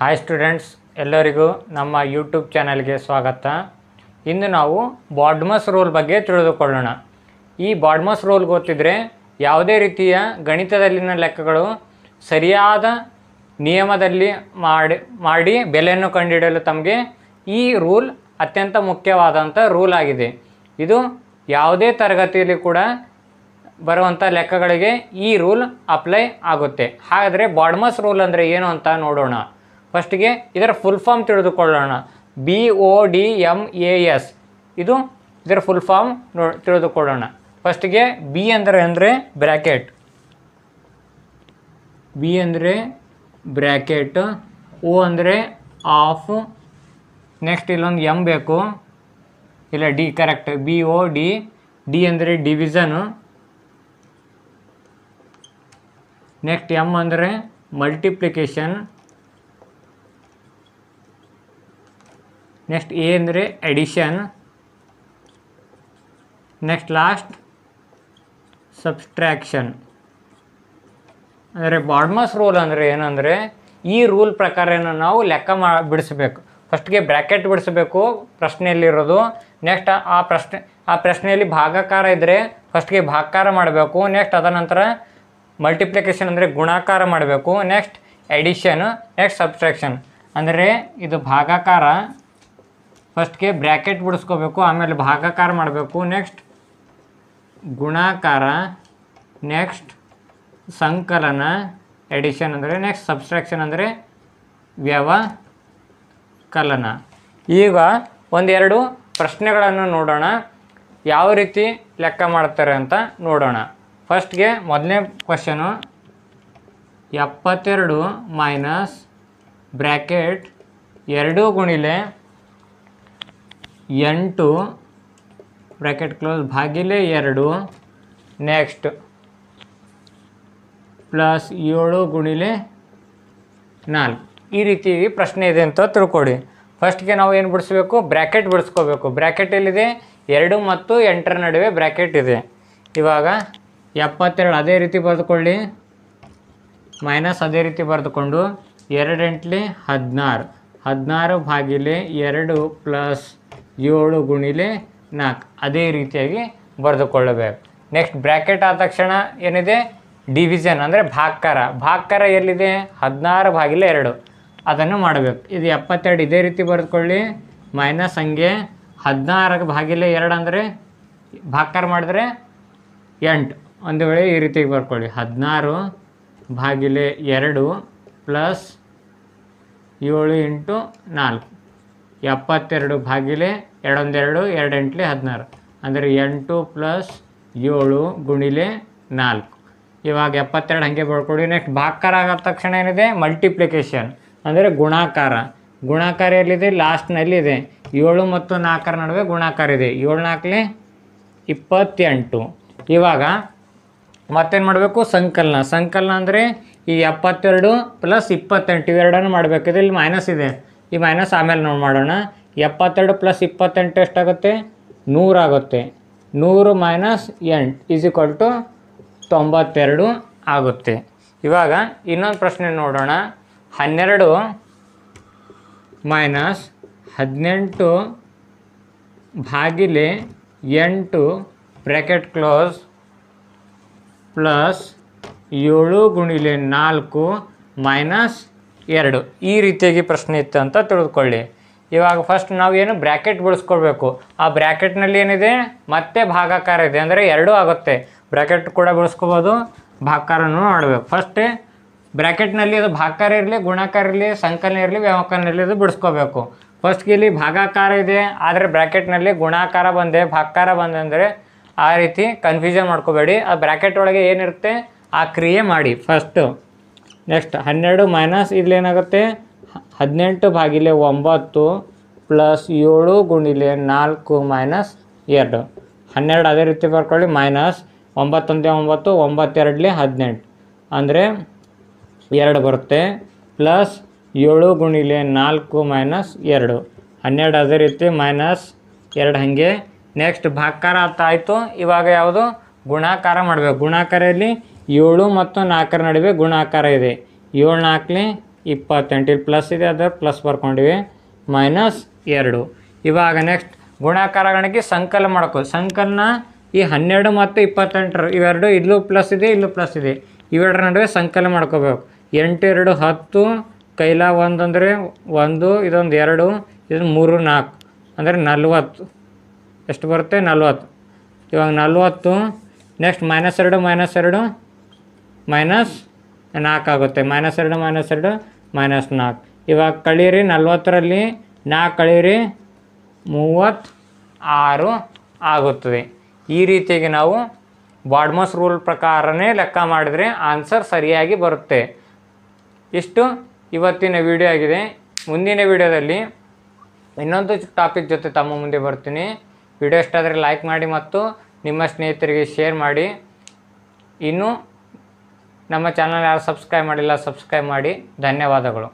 hi students ಎಲ್ಲರಿಗೂ ನಮ್ಮ YouTube ಚಾನಲ್ಗೆ ಸ್ವಾಗತ ಇಂದು ನಾವು ಬಾಡ್ಮಸ್ ರೋಲ್ ಬಗ್ಗೆ ತಿಳಿದುಕೊಳ್ಳೋಣ ಈ ಬಾಡ್ಮಸ್ ರೋಲ್ ಗೊತ್ತಿದ್ರೆ ಯಾವುದೇ ರೀತಿಯ ಗಣಿತದಲ್ಲಿನ ಲೆಕ್ಕಗಳು ಸರಿಯಾದ ನಿಯಮದಲ್ಲಿ ಮಾಡಿ ಮಾಡಿ ಬೆಲೆಯನ್ನು ಕಂಡುಹಿಡಿಯಲು ತಮಗೆ ಈ ರೂಲ್ ಅತ್ಯಂತ ಮುಖ್ಯವಾದಂಥ ರೂಲ್ ಆಗಿದೆ ಇದು ಯಾವುದೇ ತರಗತಿಯಲ್ಲಿ ಕೂಡ ಬರುವಂಥ ಲೆಕ್ಕಗಳಿಗೆ ಈ ರೂಲ್ ಅಪ್ಲೈ ಆಗುತ್ತೆ ಹಾಗಾದರೆ ಬಾಡ್ಮಸ್ ರೂಲ್ ಅಂದರೆ ಏನು ಅಂತ ನೋಡೋಣ ಫಸ್ಟಿಗೆ ಇದರ ಫುಲ್ ಫಾರ್ಮ್ ತಿಳಿದುಕೊಳ್ಳೋಣ B O D M A S ಇದು ಇದರ ಫುಲ್ ಫಾರ್ಮ್ ನೋ ತಿಳಿದುಕೊಳ್ಳೋಣ ಫಸ್ಟಿಗೆ ಬಿ ಅಂದರೆ ಅಂದರೆ ಬ್ರ್ಯಾಕೆಟ್ ಬಿ ಅಂದರೆ ಬ್ರ್ಯಾಕೆಟ್ ಓ ಅಂದರೆ ಆಫ್ ನೆಕ್ಸ್ಟ್ ಇಲ್ಲೊಂದು ಎಮ್ ಬೇಕು ಇಲ್ಲ D correct B O D D ಅಂದರೆ ಡಿವಿಷನು ನೆಕ್ಸ್ಟ್ ಎಮ್ ಅಂದರೆ ಮಲ್ಟಿಪ್ಲಿಕೇಶನ್ ನೆಕ್ಸ್ಟ್ ಎ ಅಂದರೆ ಎಡಿಷನ್ ನೆಕ್ಸ್ಟ್ ಲಾಸ್ಟ್ ಸಬ್ಸ್ಟ್ರ್ಯಾಕ್ಷನ್ ಅಂದರೆ ಬಾಡ್ಮಸ್ ರೂಲ್ ಅಂದರೆ ಏನಂದರೆ ಈ ರೂಲ್ ಪ್ರಕಾರನ ನಾವು ಲೆಕ್ಕ ಮಾ ಬಿಡಿಸ್ಬೇಕು ಫಸ್ಟ್ಗೆ ಬ್ರ್ಯಾಕೆಟ್ ಬಿಡಿಸ್ಬೇಕು ಪ್ರಶ್ನೆಯಲ್ಲಿರೋದು ನೆಕ್ಸ್ಟ್ ಆ ಪ್ರಶ್ನೆ ಆ ಪ್ರಶ್ನೆಯಲ್ಲಿ ಭಾಗಾಕಾರ ಇದ್ದರೆ ಫಸ್ಟ್ಗೆ ಭಾಗಕಾರ ಮಾಡಬೇಕು ನೆಕ್ಸ್ಟ್ ಅದನಂತರ ಮಲ್ಟಿಪ್ಲಿಕೇಶನ್ ಅಂದರೆ ಗುಣಾಕಾರ ಮಾಡಬೇಕು ನೆಕ್ಸ್ಟ್ ಎಡಿಷನ್ ನೆಕ್ಸ್ಟ್ ಸಬ್ಸ್ಟ್ರಾಕ್ಷನ್ ಅಂದರೆ ಇದು ಭಾಗಾಕಾರ ಫಸ್ಟ್ಗೆ ಬ್ರ್ಯಾಕೆಟ್ ಬಿಡಿಸ್ಕೋಬೇಕು ಆಮೇಲೆ ಭಾಗಾಕಾರ ಮಾಡಬೇಕು ನೆಕ್ಸ್ಟ್ ಗುಣಾಕಾರ ನೆಕ್ಸ್ಟ್ ಸಂಕಲನ ಎಡಿಷನ್ ಅಂದರೆ ನೆಕ್ಸ್ಟ್ ಸಬ್ಸ್ಟ್ರಾಕ್ಷನ್ ಅಂದರೆ ವ್ಯವಕಲನ ಈಗ ಒಂದೆರಡು ಪ್ರಶ್ನೆಗಳನ್ನು ನೋಡೋಣ ಯಾವ ರೀತಿ ಲೆಕ್ಕ ಮಾಡ್ತಾರೆ ಅಂತ ನೋಡೋಣ ಫಸ್ಟ್ಗೆ ಮೊದಲನೇ ಕ್ವಶನು ಎಪ್ಪತ್ತೆರಡು ಮೈನಸ್ ಬ್ರ್ಯಾಕೆಟ್ ಎರಡು ಗುಣಿಲೆ ಎಂಟು ಬ್ರ್ಯಾಕೆಟ್ ಕ್ಲೋಸ್ ಭಾಗಿಲೆ ಎರಡು ನೆಕ್ಸ್ಟ್ ಪ್ಲಸ್ ಏಳು ಗುಣಿಲೆ ನಾಲ್ಕು ಈ ರೀತಿ ಪ್ರಶ್ನೆ ಇದೆ ಅಂತ ತಿಳ್ಕೊಡಿ ಫಸ್ಟ್ಗೆ ನಾವು ಏನು ಬಿಡಿಸ್ಬೇಕು ಬ್ರ್ಯಾಕೆಟ್ ಬಿಡಿಸ್ಕೋಬೇಕು ಬ್ರ್ಯಾಕೆಟ್ ಎಲ್ಲಿದೆ ಎರಡು ಮತ್ತು ಎಂಟರ ನಡುವೆ ಬ್ರ್ಯಾಕೆಟ್ ಇದೆ ಇವಾಗ ಎಪ್ಪತ್ತೆರಡು ಅದೇ ರೀತಿ ಬರೆದುಕೊಳ್ಳಿ ಮೈನಸ್ ಅದೇ ರೀತಿ ಬರೆದುಕೊಂಡು ಎರಡೆಂಟ್ಲಿ ಹದಿನಾರು ಹದಿನಾರು ಭಾಗಿಲೆ ಎರಡು ಪ್ಲಸ್ ಏಳು ಗುಣಿಲೆ ನಾಲ್ಕು ಅದೇ ರೀತಿಯಾಗಿ ಬರೆದುಕೊಳ್ಳಬೇಕು ನೆಕ್ಸ್ಟ್ ಬ್ರ್ಯಾಕೆಟ್ ಆದ ತಕ್ಷಣ ಏನಿದೆ ಡಿವಿಷನ್ ಅಂದರೆ ಭಾಗ್ಕಾರ ಭಾಗ್ಕಾರ ಎಲ್ಲಿದೆ ಹದಿನಾರು ಭಾಗಿಲ ಎರಡು ಅದನ್ನು ಮಾಡಬೇಕು ಇದು ಎಪ್ಪತ್ತೆರಡು ಇದೇ ರೀತಿ ಬರೆದುಕೊಳ್ಳಿ ಮೈನಸ್ ಹಂಗೆ ಹದಿನಾರು ಭಾಗಿಲ ಎರಡು ಅಂದರೆ ಭಾಗ್ಕಾರ ಮಾಡಿದ್ರೆ ಎಂಟು ಒಂದು ವೇಳೆ ಈ ರೀತಿಗೆ ಬರ್ಕೊಳ್ಳಿ ಹದಿನಾರು ಭಾಗಿಲೆ ಎರಡು ಪ್ಲಸ್ ಏಳು ಇಂಟು ನಾಲ್ಕು ಎಪ್ಪತ್ತೆರಡು ಭಾಗಿಲೆ ಎರಡೊಂದೆರಡು ಎರಡು ಎಂಟ್ಲೆ ಹದಿನಾರು ಅಂದರೆ ಎಂಟು ಪ್ಲಸ್ ಏಳು ಗುಣಿಲೆ ನಾಲ್ಕು ಇವಾಗ ಎಪ್ಪತ್ತೆರಡು ಹಾಗೆ ಬಳ್ಕೊಡಿ ನೆಕ್ಸ್ಟ್ ಭಾಕಾರ ಆಗೋ ತಕ್ಷಣ ಏನಿದೆ ಮಲ್ಟಿಪ್ಲಿಕೇಶನ್ ಅಂದರೆ ಗುಣಾಕಾರ ಗುಣಾಕಾರ ಎಲ್ಲಿದೆ ಇದೆ ಏಳು ಮತ್ತು ನಾಲ್ಕರ ನಡುವೆ ಗುಣಾಕಾರ ಇದೆ ಏಳು ನಾಲ್ಕಲೆ ಇಪ್ಪತ್ತೆಂಟು ಇವಾಗ ಮತ್ತೇನು ಮಾಡಬೇಕು ಸಂಕಲನ ಸಂಕಲನ ಅಂದರೆ ಈ ಎಪ್ಪತ್ತೆರಡು ಪ್ಲಸ್ ಇಪ್ಪತ್ತೆಂಟು ಇವೆರಡನ್ನು ಮಾಡಬೇಕಿದೆ ಇಲ್ಲಿ ಮೈನಸ್ ಇದೆ ಈ ಮೈನಸ್ ಆಮೇಲೆ ನೋಡಿ ಮಾಡೋಣ ಎಪ್ಪತ್ತೆರಡು ಪ್ಲಸ್ ಇಪ್ಪತ್ತೆಂಟು ಎಷ್ಟಾಗುತ್ತೆ ನೂರಾಗುತ್ತೆ ನೂರು ಮೈನಸ್ ಎಂಟು ಈಸ್ ಈಕ್ವಲ್ ಟು ತೊಂಬತ್ತೆರಡು ಆಗುತ್ತೆ ಇವಾಗ ಇನ್ನೊಂದು ಪ್ರಶ್ನೆ ನೋಡೋಣ ಹನ್ನೆರಡು ಮೈನಸ್ ಹದಿನೆಂಟು ಭಾಗಿಲೆ ಎಂಟು ಬ್ರ್ಯಾಕೆಟ್ ಕ್ಲೋಸ್ ಪ್ಲಸ್ ಏಳು ಗುಣಿಲೆ ನಾಲ್ಕು ಮೈನಸ್ ಎರಡು ಈ ರೀತಿಯಾಗಿ ಪ್ರಶ್ನೆ ಇತ್ತು ಅಂತ ತಿಳಿದುಕೊಳ್ಳಿ ಇವಾಗ ಫಸ್ಟ್ ನಾವು ಏನು ಬ್ರ್ಯಾಕೆಟ್ ಬಿಡಿಸ್ಕೊಳ್ಬೇಕು ಆ ಬ್ರ್ಯಾಕೆಟ್ನಲ್ಲಿ ಏನಿದೆ ಮತ್ತೆ ಭಾಗಾಕಾರ ಇದೆ ಅಂದರೆ ಎರಡೂ ಆಗುತ್ತೆ ಬ್ರ್ಯಾಕೆಟ್ ಕೂಡ ಬಿಡಿಸ್ಕೋಬೋದು ಭಾಗಕಾರನೂ ಮಾಡಬೇಕು ಫಸ್ಟ್ ಬ್ರ್ಯಾಕೆಟ್ನಲ್ಲಿ ಅದು ಭಾಗಕಾರ ಇರಲಿ ಗುಣಾಕಾರ ಇರಲಿ ಸಂಕಲನ ಇರಲಿ ವ್ಯಾಮಕನ ಇರಲಿ ಅದು ಬಿಡಿಸ್ಕೋಬೇಕು ಫಸ್ಟ್ಗೆ ಇಲ್ಲಿ ಭಾಗಾಕಾರ ಇದೆ ಆದರೆ ಬ್ರ್ಯಾಕೆಟ್ನಲ್ಲಿ ಗುಣಾಕಾರ ಬಂದೆ ಭಾಗಕಾರ ಅಂದರೆ ಆ ರೀತಿ ಕನ್ಫ್ಯೂಷನ್ ಮಾಡ್ಕೋಬೇಡಿ ಆ ಬ್ರ್ಯಾಕೆಟ್ ಒಳಗೆ ಏನಿರುತ್ತೆ ಆ ಕ್ರಿಯೆ ಮಾಡಿ ಫಸ್ಟು ನೆಕ್ಸ್ಟ್ ಹನ್ನೆರಡು ಮೈನಸ್ ಇಲ್ಲೇನಾಗುತ್ತೆ ಹದಿನೆಂಟು ಭಾಗಿಲೆ ಒಂಬತ್ತು ಪ್ಲಸ್ ಏಳು ಗುಣಿಲೆ ನಾಲ್ಕು ಮೈನಸ್ ಎರಡು ಹನ್ನೆರಡು ಅದೇ ರೀತಿ ಬರ್ಕೊಳ್ಳಿ ಮೈನಸ್ ಒಂಬತ್ತೊಂದೇ ಒಂಬತ್ತು ಒಂಬತ್ತೆರಡಲಿ ಹದಿನೆಂಟು ಅಂದರೆ ಎರಡು ಬರುತ್ತೆ ಪ್ಲಸ್ ಏಳು ಗುಣಿಲೆ ನಾಲ್ಕು ಮೈನಸ್ ಎರಡು ಹನ್ನೆರಡು ಅದೇ ರೀತಿ ಮೈನಸ್ ಎರಡು ಹಾಗೆ ನೆಕ್ಸ್ಟ್ ಭಾಗಕಾರ ಅಂತ ಆಯಿತು ಇವಾಗ ಯಾವುದು ಗುಣಾಕಾರ ಮಾಡಬೇಕು ಗುಣಾಕಾರದಲ್ಲಿ ಏಳು ಮತ್ತು ನಾಲ್ಕರ ನಡುವೆ ಗುಣಾಕಾರ ಇದೆ ಏಳು ನಾಲ್ಕಲಿ ಇಪ್ಪತ್ತೆಂಟು ಪ್ಲಸ್ ಇದೆ ಅದರ ಪ್ಲಸ್ ಬರ್ಕೊಂಡಿವಿ ಮೈನಸ್ ಎರಡು ಇವಾಗ ನೆಕ್ಸ್ಟ್ ಗುಣಾಕಾರಗಳಿಗೆ ಸಂಕಲನ ಮಾಡ್ಕೋ ಸಂಕಲನ ಈ ಹನ್ನೆರಡು ಮತ್ತು ಇಪ್ಪತ್ತೆಂಟರ ಇವೆರಡು ಇಲ್ಲೂ ಪ್ಲಸ್ ಇದೆ ಇಲ್ಲೂ ಪ್ಲಸ್ ಇದೆ ಇವೆರಡರ ನಡುವೆ ಸಂಕಲನ ಮಾಡ್ಕೋಬೇಕು ಎಂಟು ಎರಡು ಹತ್ತು ಕೈಲ ಒಂದು ಅಂದರೆ ಒಂದು ಇದೊಂದು ಎರಡು ಇದೊಂದು ಮೂರು ನಾಲ್ಕು ಅಂದರೆ ನಲ್ವತ್ತು ಎಷ್ಟು ಬರುತ್ತೆ ನಲ್ವತ್ತು ಇವಾಗ ನಲ್ವತ್ತು ನೆಕ್ಸ್ಟ್ ಮೈನಸ್ ಎರಡು ಮೈನಸ್ ಎರಡು ಮೈನಸ್ ಆಗುತ್ತೆ ಮೈನಸ್ ಎರಡು ಮೈನಸ್ ಎರಡು ಮೈನಸ್ ನಾಲ್ಕು ಇವಾಗ ಕಳೀರಿ ನಲ್ವತ್ತರಲ್ಲಿ ನಾಲ್ಕು ಕಳೀರಿ ಮೂವತ್ತ ಆರು ಆಗುತ್ತದೆ ಈ ರೀತಿಯಾಗಿ ನಾವು ಬಾಡ್ಮಸ್ ರೂಲ್ ಪ್ರಕಾರನೇ ಲೆಕ್ಕ ಮಾಡಿದರೆ ಆನ್ಸರ್ ಸರಿಯಾಗಿ ಬರುತ್ತೆ ಇಷ್ಟು ಇವತ್ತಿನ ವಿಡಿಯೋ ಆಗಿದೆ ಮುಂದಿನ ವಿಡಿಯೋದಲ್ಲಿ ಇನ್ನೊಂದು ಟಾಪಿಕ್ ಜೊತೆ ತಮ್ಮ ಮುಂದೆ ಬರ್ತೀನಿ ವಿಡಿಯೋ ಇಷ್ಟಾದರೆ ಲೈಕ್ ಮಾಡಿ ಮತ್ತು ನಿಮ್ಮ ಸ್ನೇಹಿತರಿಗೆ ಶೇರ್ ಮಾಡಿ ಇನ್ನೂ ನಮ್ಮ ಚಾನಲ್ ಯಾರು ಸಬ್ಸ್ಕ್ರೈಬ್ ಮಾಡಿಲ್ಲ ಸಬ್ಸ್ಕ್ರೈಬ್ ಮಾಡಿ ಧನ್ಯವಾದಗಳು